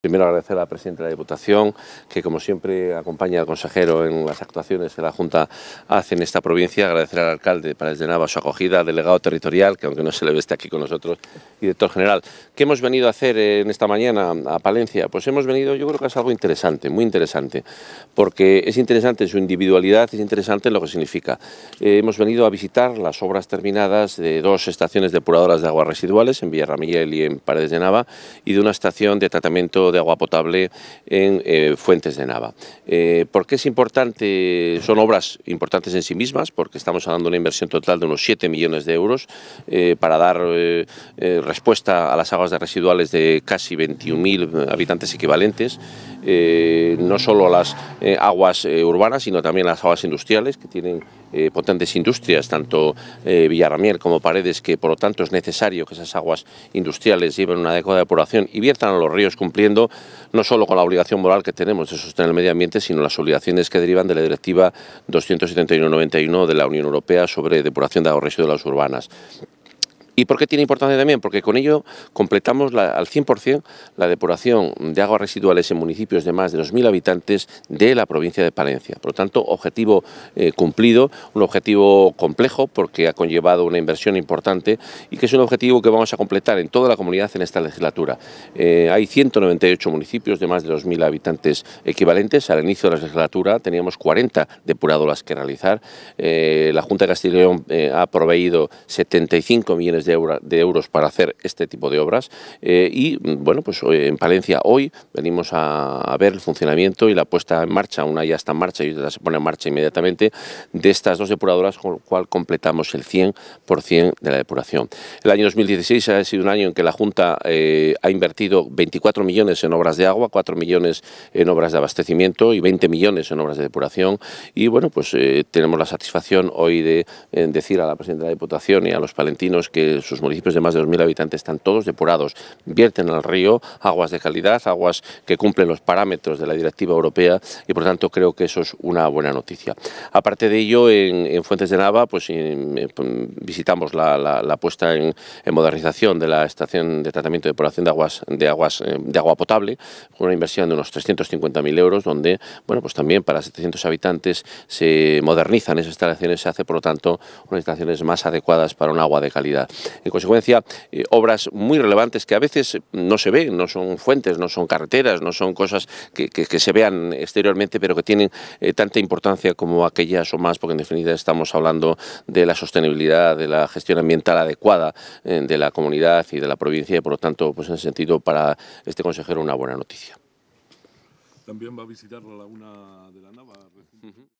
Primero agradecer a la Presidenta de la Diputación, que como siempre acompaña al consejero en las actuaciones que la Junta hace en esta provincia, agradecer al alcalde de Paredes de Nava su acogida, delegado territorial, que aunque no se le ve aquí con nosotros, y director general. ¿Qué hemos venido a hacer eh, en esta mañana a Palencia? Pues hemos venido, yo creo que es algo interesante, muy interesante, porque es interesante en su individualidad, es interesante en lo que significa. Eh, hemos venido a visitar las obras terminadas de dos estaciones depuradoras de aguas residuales, en Villarramiel y en Paredes de Nava, y de una estación de tratamiento de agua potable en eh, Fuentes de Nava. Porque eh, ¿Por qué es importante? Son obras importantes en sí mismas, porque estamos hablando de una inversión total de unos 7 millones de euros eh, para dar respuesta a las aguas de residuales de casi 21.000 habitantes equivalentes, no solo a las aguas urbanas, sino también a las aguas industriales, que tienen eh, potentes industrias, tanto eh, como Paredes, que por lo tanto es necesario que esas aguas industriales lleven una adecuada depuración y viertan a los ríos cumpliendo no solo con la obligación moral que tenemos de sostener el medio ambiente, sino las obligaciones que derivan de la Directiva 271-91 de la Unión Europea sobre depuración de aguas residuales urbanas. ¿Y por qué tiene importancia también? Porque con ello completamos la, al 100% la depuración de aguas residuales en municipios de más de 2.000 habitantes de la provincia de Palencia. Por lo tanto, objetivo eh, cumplido, un objetivo complejo porque ha conllevado una inversión importante y que es un objetivo que vamos a completar en toda la comunidad en esta legislatura. Eh, hay 198 municipios de más de 2.000 habitantes equivalentes. Al inicio de la legislatura teníamos 40 depuradoras que realizar. Eh, la Junta de Castilla y León ha proveído 75 millones de de, euros para hacer este tipo de obras. Eh, y mm, bueno, pues eh, en Palencia hoy venimos a, ver el funcionamiento y la puesta en marcha, una ya está en marcha y otra se pone en marcha inmediatamente, de estas dos depuradoras con lo cual completamos el 100% de la depuración. El año 2016 ha sido un año en que la Junta eh, ha invertido 24 millones en obras de agua, 4 millones en obras de abastecimiento y 20 millones en obras de depuración. Y bueno, pues tenemos la satisfacción hoy de decir a la presidenta de la Diputación y a los palentinos que sus municipios de más de 2.000 habitantes están todos depurados, vierten al río aguas de calidad, aguas que cumplen los parámetros de la directiva europea y por lo tanto creo que eso es una buena noticia. Aparte de ello, en, Fuentes de Nava pues, eh, pues visitamos la, puesta en, modernización de la estación de tratamiento de depuración de aguas, de eh, agua potable, con una inversión de unos 350.000 euros, donde bueno, pues también para 700 habitantes se modernizan esas instalaciones, se hace por lo tanto unas instalaciones más adecuadas para un agua de calidad. En consecuencia, eh, obras muy relevantes que a veces no se ven, no son fuentes, no son carreteras, no son cosas que, se vean exteriormente, pero que tienen eh, tanta importancia como aquellas o más, porque en definitiva estamos hablando de la sostenibilidad, de la gestión ambiental adecuada eh, de la comunidad y de la provincia, y por lo tanto, pues en ese sentido, para este consejero una buena noticia. También va a visitar la de la